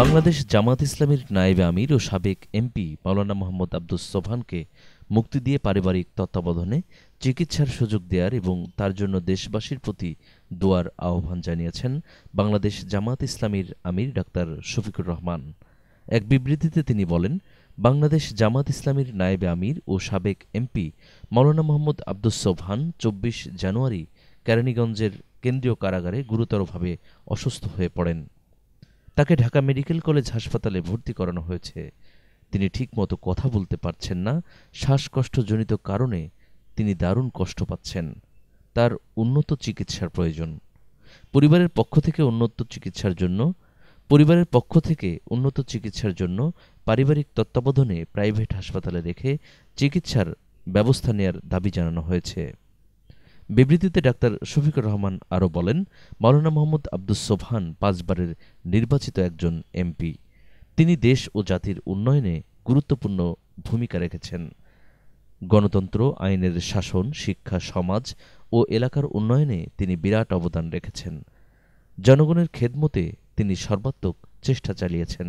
বাংলাদেশ জামাত ইসলামের নায়েবে আমির ও সাবেক এমপি মাওলানা মোহাম্মদ আব্দুস সোভানকে মুক্তি দিয়ে পারিবারিক তত্ত্বাবধানে চিকিৎসার সুযোগ দেওয়ার এবং তার জন্য দেশবাসীর প্রতি দোয়ার আহ্বান জানিয়েছেন বাংলাদেশ জামাত ইসলামীর আমির ডাক্তার শফিকুর রহমান এক বিবৃতিতে তিনি বলেন বাংলাদেশ জামাত ইসলামীর নায়েবে আমির ও সাবেক এমপি মাওলানা মোহাম্মদ আব্দুস সোভান চব্বিশ জানুয়ারি কেরানীগঞ্জের কেন্দ্রীয় কারাগারে গুরুতরভাবে অসুস্থ হয়ে পড়েন তাকে ঢাকা মেডিকেল কলেজ হাসপাতালে ভর্তি করানো হয়েছে তিনি ঠিকমতো কথা বলতে পারছেন না শ্বাসকষ্টজনিত কারণে তিনি দারুণ কষ্ট পাচ্ছেন তার উন্নত চিকিৎসার প্রয়োজন পরিবারের পক্ষ থেকে উন্নত চিকিৎসার জন্য পরিবারের পক্ষ থেকে উন্নত চিকিৎসার জন্য পারিবারিক তত্ত্বাবধানে প্রাইভেট হাসপাতালে রেখে চিকিৎসার ব্যবস্থা নেয়ার দাবি জানানো হয়েছে বিবৃতিতে ডাক্তার শফিকুর রহমান আরও বলেন মাওলানা মোহাম্মদ আব্দুস সোবহান পাঁচবারের নির্বাচিত একজন এমপি তিনি দেশ ও জাতির উন্নয়নে গুরুত্বপূর্ণ ভূমিকা রেখেছেন গণতন্ত্র আইনের শাসন শিক্ষা সমাজ ও এলাকার উন্নয়নে তিনি বিরাট অবদান রেখেছেন জনগণের খেদমতে তিনি সর্বাত্মক চেষ্টা চালিয়েছেন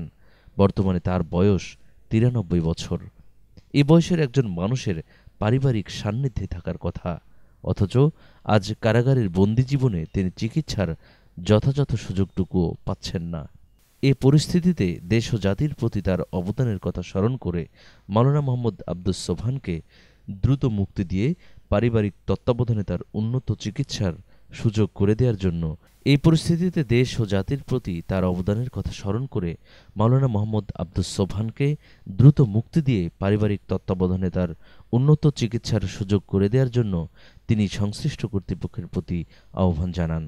বর্তমানে তার বয়স তিরানব্বই বছর এ বয়সের একজন মানুষের পারিবারিক সান্নিধ্যে থাকার কথা অথচ আজ কারাগারের বন্দি জীবনে তিনি চিকিৎসার যথাযথ সুযোগটুকুও পাচ্ছেন না এ পরিস্থিতিতে দেশ ও জাতির প্রতি তার অবদানের কথা স্মরণ করে মাওলানা মোহাম্মদ আব্দুস সোভানকে দ্রুত মুক্তি দিয়ে পারিবারিক তত্ত্বাবধানে তার উন্নত চিকিৎসার সুযোগ করে দেওয়ার জন্য এই পরিস্থিতিতে দেশ ও জাতির প্রতি তার অবদানের কথা স্মরণ করে মাওলানা মোহাম্মদ আব্দুস সোভানকে দ্রুত মুক্তি দিয়ে পারিবারিক তত্ত্বাবধানে তার উন্নত চিকিৎসার সুযোগ করে দেওয়ার জন্য তিনি সংশ্লিষ্ট কর্তৃপক্ষের প্রতি আহ্বান জানান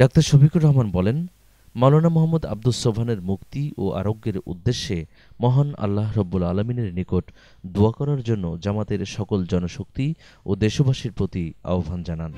ডাক্তার শফিকুর রহমান বলেন মাওলানা মোহাম্মদ আব্দুস সোভানের মুক্তি ও আরোগ্যের উদ্দেশ্যে মহান আল্লাহ রব্বুল আলমিনের নিকট দোয়া করার জন্য জামাতের সকল জনশক্তি ও দেশবাসীর প্রতি আহ্বান জানান